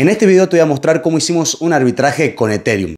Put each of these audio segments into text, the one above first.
En este video te voy a mostrar cómo hicimos un arbitraje con Ethereum.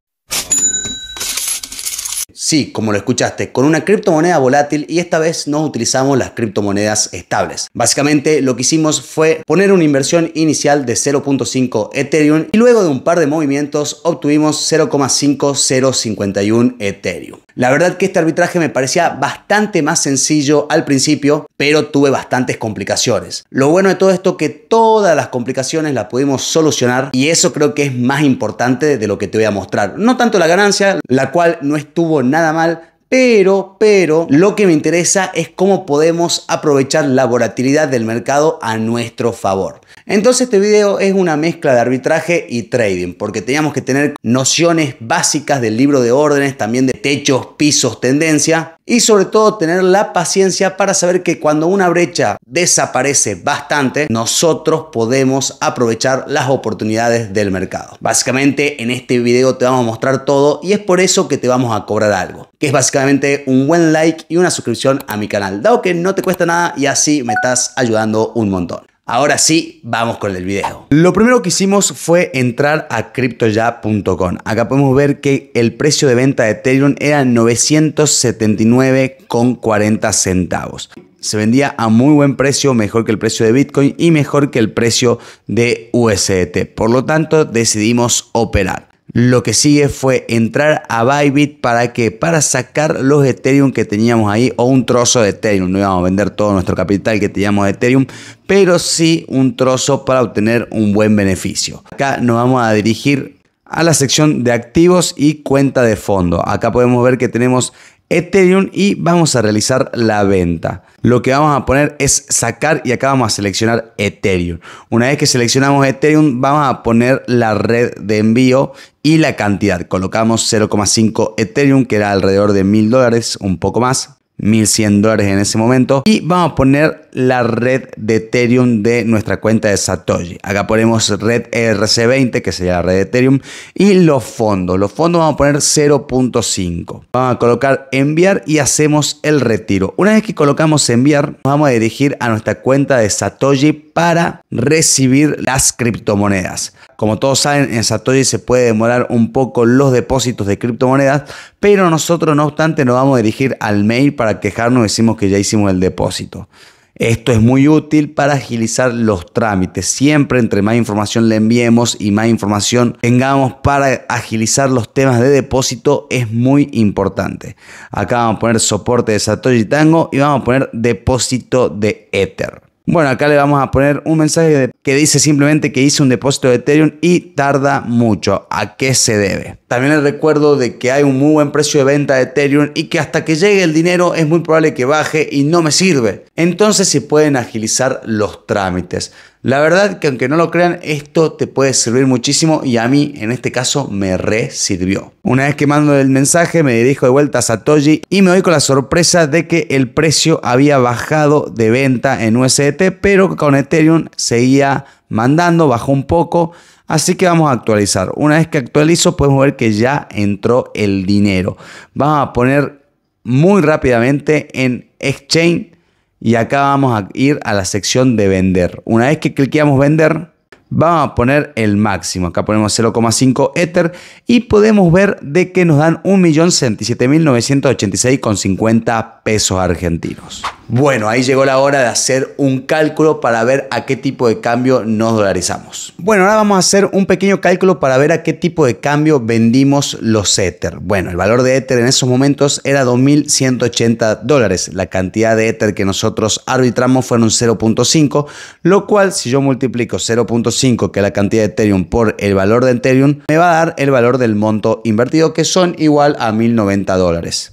Sí, como lo escuchaste, con una criptomoneda volátil y esta vez no utilizamos las criptomonedas estables. Básicamente lo que hicimos fue poner una inversión inicial de 0.5 Ethereum y luego de un par de movimientos obtuvimos 0,5051 Ethereum. La verdad que este arbitraje me parecía bastante más sencillo al principio, pero tuve bastantes complicaciones. Lo bueno de todo esto es que todas las complicaciones las pudimos solucionar y eso creo que es más importante de lo que te voy a mostrar. No tanto la ganancia, la cual no estuvo nada mal, pero, pero, lo que me interesa es cómo podemos aprovechar la volatilidad del mercado a nuestro favor. Entonces este video es una mezcla de arbitraje y trading, porque teníamos que tener nociones básicas del libro de órdenes, también de techos, pisos, tendencia, y sobre todo tener la paciencia para saber que cuando una brecha desaparece bastante, nosotros podemos aprovechar las oportunidades del mercado. Básicamente en este video te vamos a mostrar todo y es por eso que te vamos a cobrar algo, que es básicamente un buen like y una suscripción a mi canal, dado que no te cuesta nada y así me estás ayudando un montón. Ahora sí, vamos con el video. Lo primero que hicimos fue entrar a cryptoya.com. Acá podemos ver que el precio de venta de Ethereum era 979,40 centavos. Se vendía a muy buen precio, mejor que el precio de Bitcoin y mejor que el precio de USDT. Por lo tanto, decidimos operar. Lo que sigue fue entrar a Bybit para que para sacar los Ethereum que teníamos ahí o un trozo de Ethereum, no íbamos a vender todo nuestro capital que teníamos de Ethereum, pero sí un trozo para obtener un buen beneficio. Acá nos vamos a dirigir a la sección de activos y cuenta de fondo. Acá podemos ver que tenemos Ethereum y vamos a realizar la venta. Lo que vamos a poner es sacar y acá vamos a seleccionar Ethereum. Una vez que seleccionamos Ethereum vamos a poner la red de envío y la cantidad. Colocamos 0,5 Ethereum que era alrededor de mil dólares, un poco más. 1100 dólares en ese momento. Y vamos a poner la red de Ethereum de nuestra cuenta de Satoshi. Acá ponemos red e RC 20 que sería la red de Ethereum. Y los fondos. Los fondos vamos a poner 0.5. Vamos a colocar enviar y hacemos el retiro. Una vez que colocamos enviar, vamos a dirigir a nuestra cuenta de Satoshi para recibir las criptomonedas. Como todos saben, en Satoshi se puede demorar un poco los depósitos de criptomonedas, pero nosotros no obstante nos vamos a dirigir al mail para quejarnos, decimos que ya hicimos el depósito. Esto es muy útil para agilizar los trámites. Siempre entre más información le enviemos y más información tengamos para agilizar los temas de depósito es muy importante. Acá vamos a poner soporte de Satoshi Tango y vamos a poner depósito de Ether. Bueno, acá le vamos a poner un mensaje que dice simplemente que hice un depósito de Ethereum y tarda mucho. ¿A qué se debe? También el recuerdo de que hay un muy buen precio de venta de Ethereum y que hasta que llegue el dinero es muy probable que baje y no me sirve. Entonces si pueden agilizar los trámites. La verdad que aunque no lo crean, esto te puede servir muchísimo y a mí en este caso me re sirvió. Una vez que mando el mensaje me dirijo de vuelta a Satoshi y me doy con la sorpresa de que el precio había bajado de venta en USDT, pero con Ethereum seguía mandando, bajó un poco Así que vamos a actualizar. Una vez que actualizo podemos ver que ya entró el dinero. Vamos a poner muy rápidamente en Exchange y acá vamos a ir a la sección de vender. Una vez que cliqueamos vender, vamos a poner el máximo. Acá ponemos 0,5 Ether y podemos ver de que nos dan 1.067.986,50 pesos argentinos. Bueno, ahí llegó la hora de hacer un cálculo para ver a qué tipo de cambio nos dolarizamos. Bueno, ahora vamos a hacer un pequeño cálculo para ver a qué tipo de cambio vendimos los Ether. Bueno, el valor de Ether en esos momentos era 2.180 dólares. La cantidad de Ether que nosotros arbitramos fueron 0.5, lo cual si yo multiplico 0.5, que es la cantidad de Ethereum, por el valor de Ethereum, me va a dar el valor del monto invertido, que son igual a 1.090 dólares.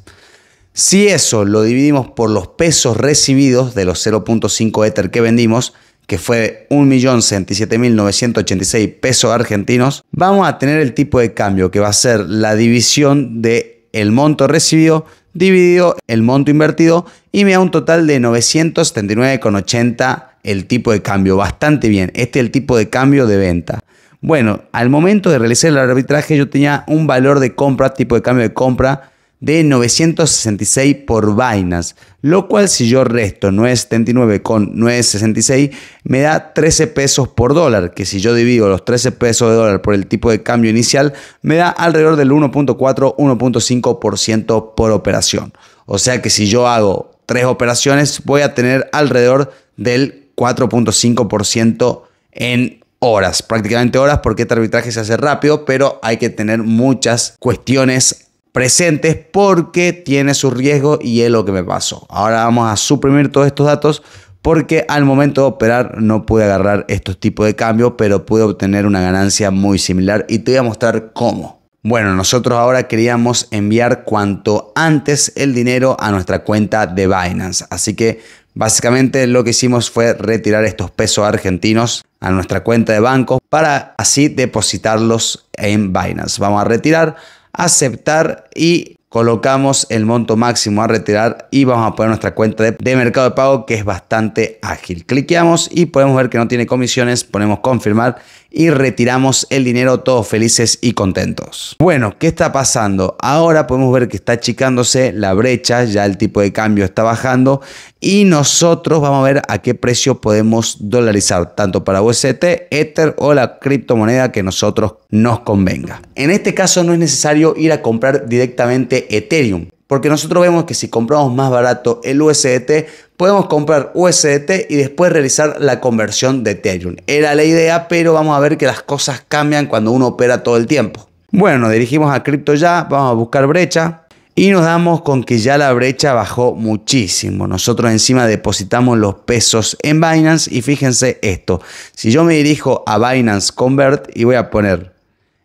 Si eso lo dividimos por los pesos recibidos de los 0.5 Ether que vendimos, que fue 1.067.986 pesos argentinos, vamos a tener el tipo de cambio que va a ser la división de el monto recibido dividido el monto invertido y me da un total de 979,80 el tipo de cambio. Bastante bien. Este es el tipo de cambio de venta. Bueno, al momento de realizar el arbitraje yo tenía un valor de compra, tipo de cambio de compra de 966 por vainas, lo cual si yo resto 9.79 con 9.66 me da 13 pesos por dólar, que si yo divido los 13 pesos de dólar por el tipo de cambio inicial me da alrededor del 1.4-1.5% por operación. O sea que si yo hago 3 operaciones voy a tener alrededor del 4.5% en horas, prácticamente horas porque este arbitraje se hace rápido, pero hay que tener muchas cuestiones presentes porque tiene su riesgo y es lo que me pasó. Ahora vamos a suprimir todos estos datos porque al momento de operar no pude agarrar estos tipos de cambios, pero pude obtener una ganancia muy similar y te voy a mostrar cómo. Bueno, nosotros ahora queríamos enviar cuanto antes el dinero a nuestra cuenta de Binance, así que básicamente lo que hicimos fue retirar estos pesos argentinos a nuestra cuenta de banco para así depositarlos en Binance. Vamos a retirar aceptar y colocamos el monto máximo a retirar y vamos a poner nuestra cuenta de, mercado de pago que es bastante ágil. Cliqueamos y podemos ver que no tiene comisiones, ponemos confirmar y retiramos el dinero todos felices y contentos. Bueno, ¿qué está pasando? Ahora podemos ver que está achicándose la brecha, ya el tipo de cambio está bajando y nosotros vamos a ver a qué precio podemos dolarizar, tanto para UST, Ether o la criptomoneda que nosotros nos convenga. En este caso no es necesario ir a comprar directamente Ethereum. Porque nosotros vemos que si compramos más barato el USDT, podemos comprar USDT y después realizar la conversión de Ethereum. Era la idea, pero vamos a ver que las cosas cambian cuando uno opera todo el tiempo. Bueno, nos dirigimos a cripto ya, vamos a buscar brecha y nos damos con que ya la brecha bajó muchísimo. Nosotros encima depositamos los pesos en Binance y fíjense esto. Si yo me dirijo a Binance Convert y voy a poner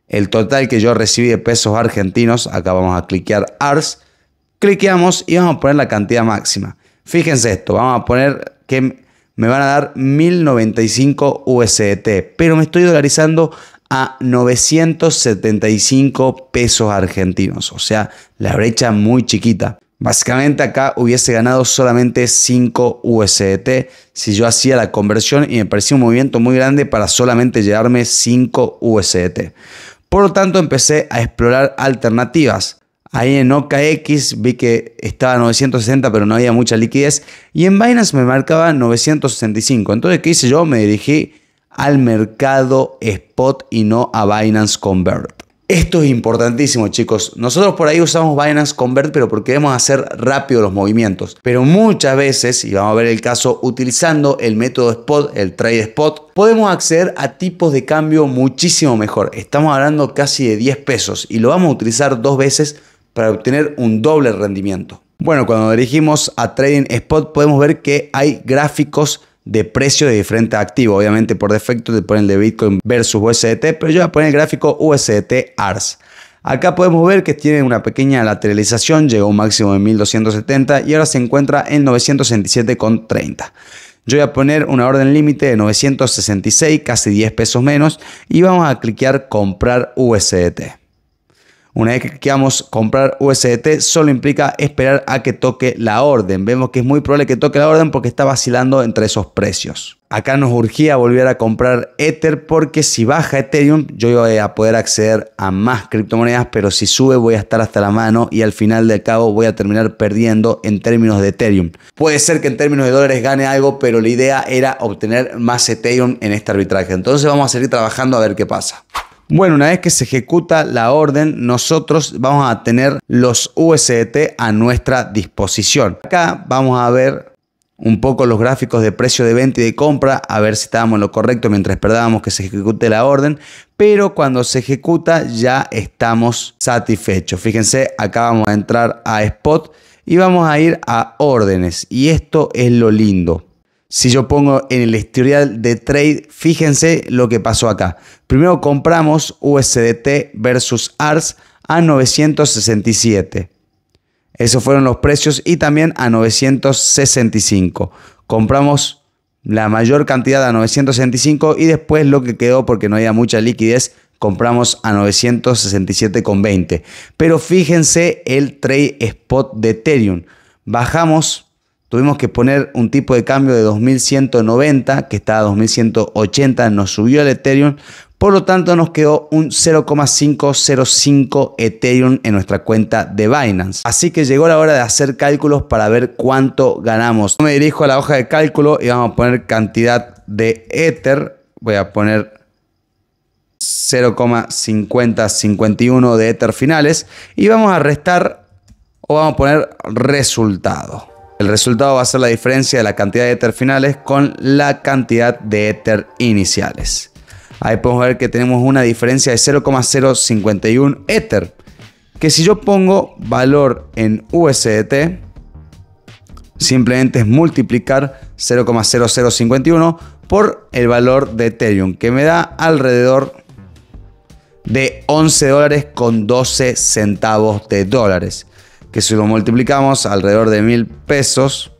el total que yo recibí de pesos argentinos. Acá vamos a cliquear ARS. Cliqueamos y vamos a poner la cantidad máxima. Fíjense esto, vamos a poner que me van a dar 1095 USDT, pero me estoy dolarizando a 975 pesos argentinos, o sea, la brecha muy chiquita. Básicamente acá hubiese ganado solamente 5 USDT si yo hacía la conversión y me parecía un movimiento muy grande para solamente llevarme 5 USDT. Por lo tanto, empecé a explorar alternativas. Ahí en OKX vi que estaba 960 pero no había mucha liquidez y en Binance me marcaba 965. Entonces, ¿qué hice yo? Me dirigí al mercado spot y no a Binance Convert. Esto es importantísimo, chicos. Nosotros por ahí usamos Binance Convert, pero porque queremos hacer rápido los movimientos. Pero muchas veces, y vamos a ver el caso utilizando el método Spot, el Trade Spot, podemos acceder a tipos de cambio muchísimo mejor. Estamos hablando casi de 10 pesos y lo vamos a utilizar dos veces para obtener un doble rendimiento. Bueno, cuando dirigimos a Trading Spot podemos ver que hay gráficos de precio de diferentes activo. Obviamente por defecto te ponen de Bitcoin versus USDT, pero yo voy a poner el gráfico USDT ARS. Acá podemos ver que tiene una pequeña lateralización, llegó a un máximo de 1270 y ahora se encuentra en 967,30. Yo voy a poner una orden límite de 966, casi 10 pesos menos, y vamos a cliquear comprar USDT. Una vez que a comprar USDT, solo implica esperar a que toque la orden. Vemos que es muy probable que toque la orden porque está vacilando entre esos precios. Acá nos urgía volver a comprar Ether porque si baja Ethereum yo voy a poder acceder a más criptomonedas, pero si sube voy a estar hasta la mano y al final de cabo voy a terminar perdiendo en términos de Ethereum. Puede ser que en términos de dólares gane algo, pero la idea era obtener más Ethereum en este arbitraje. Entonces vamos a seguir trabajando a ver qué pasa. Bueno, una vez que se ejecuta la orden, nosotros vamos a tener los USDT a nuestra disposición. Acá vamos a ver un poco los gráficos de precio de venta y de compra, a ver si estábamos en lo correcto mientras esperábamos que se ejecute la orden, pero cuando se ejecuta ya estamos satisfechos. Fíjense, acá vamos a entrar a spot y vamos a ir a órdenes y esto es lo lindo. Si yo pongo en el historial de trade, fíjense lo que pasó acá. Primero compramos USDT versus ARS a 967. Esos fueron los precios y también a 965. Compramos la mayor cantidad a 965 y después lo que quedó porque no había mucha liquidez compramos a 967,20. Pero fíjense el trade spot de Ethereum. Bajamos Tuvimos que poner un tipo de cambio de 2190, que está a 2180, nos subió el Ethereum. Por lo tanto, nos quedó un 0,505 Ethereum en nuestra cuenta de Binance. Así que llegó la hora de hacer cálculos para ver cuánto ganamos. Me dirijo a la hoja de cálculo y vamos a poner cantidad de Ether. Voy a poner 0,5051 de Ether finales y vamos a restar o vamos a poner resultado. El resultado va a ser la diferencia de la cantidad de éter finales con la cantidad de éter iniciales. Ahí podemos ver que tenemos una diferencia de 0,051 éter. Que si yo pongo valor en USDT, simplemente es multiplicar 0,0051 por el valor de Ethereum, que me da alrededor de 11 dólares con 12 centavos de dólares que si lo multiplicamos alrededor de mil pesos,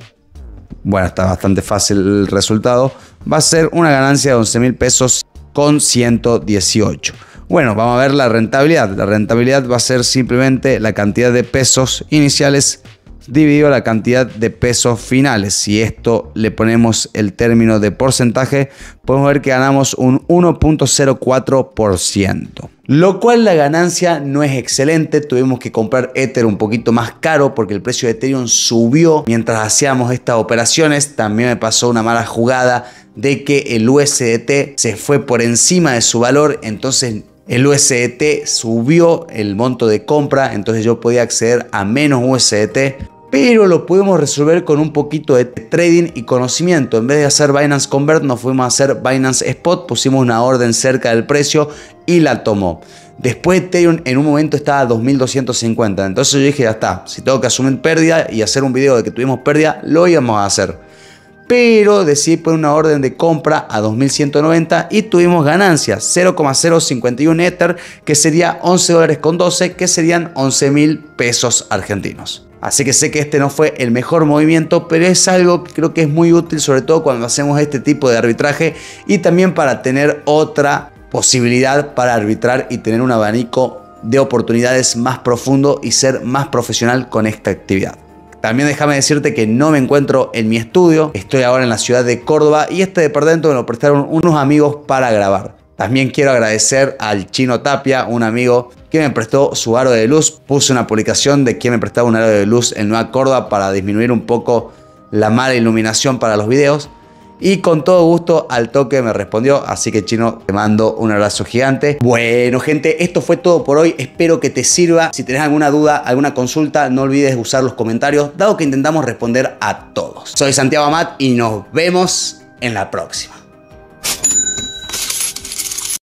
bueno, está bastante fácil el resultado, va a ser una ganancia de once mil pesos con 118. Bueno, vamos a ver la rentabilidad. La rentabilidad va a ser simplemente la cantidad de pesos iniciales dividido la cantidad de pesos finales. Si esto le ponemos el término de porcentaje, podemos ver que ganamos un 1.04%. Lo cual la ganancia no es excelente, tuvimos que comprar Ether un poquito más caro porque el precio de Ethereum subió mientras hacíamos estas operaciones. También me pasó una mala jugada de que el USDT se fue por encima de su valor, entonces el USDT subió el monto de compra, entonces yo podía acceder a menos USDT pero lo pudimos resolver con un poquito de trading y conocimiento. En vez de hacer Binance Convert, nos fuimos a hacer Binance Spot, pusimos una orden cerca del precio y la tomó. Después Ethereum en un momento estaba a 2250, entonces yo dije, ya está, si tengo que asumir pérdida y hacer un video de que tuvimos pérdida, lo íbamos a hacer pero decidí poner una orden de compra a 2190 y tuvimos ganancias 0,051 Ether, que sería 11 dólares con 12, que serían 11.000 mil pesos argentinos. Así que sé que este no fue el mejor movimiento, pero es algo que creo que es muy útil, sobre todo cuando hacemos este tipo de arbitraje y también para tener otra posibilidad para arbitrar y tener un abanico de oportunidades más profundo y ser más profesional con esta actividad. También déjame decirte que no me encuentro en mi estudio, estoy ahora en la ciudad de Córdoba y este departamento me lo prestaron unos amigos para grabar. También quiero agradecer al Chino Tapia, un amigo que me prestó su aro de luz. Puse una publicación de que me prestaba un aro de luz en Nueva Córdoba para disminuir un poco la mala iluminación para los videos. Y con todo gusto al toque me respondió. Así que chino, te mando un abrazo gigante. Bueno, gente, esto fue todo por hoy. Espero que te sirva. Si tenés alguna duda, alguna consulta, no olvides usar los comentarios, dado que intentamos responder a todos. Soy Santiago Amat y nos vemos en la próxima.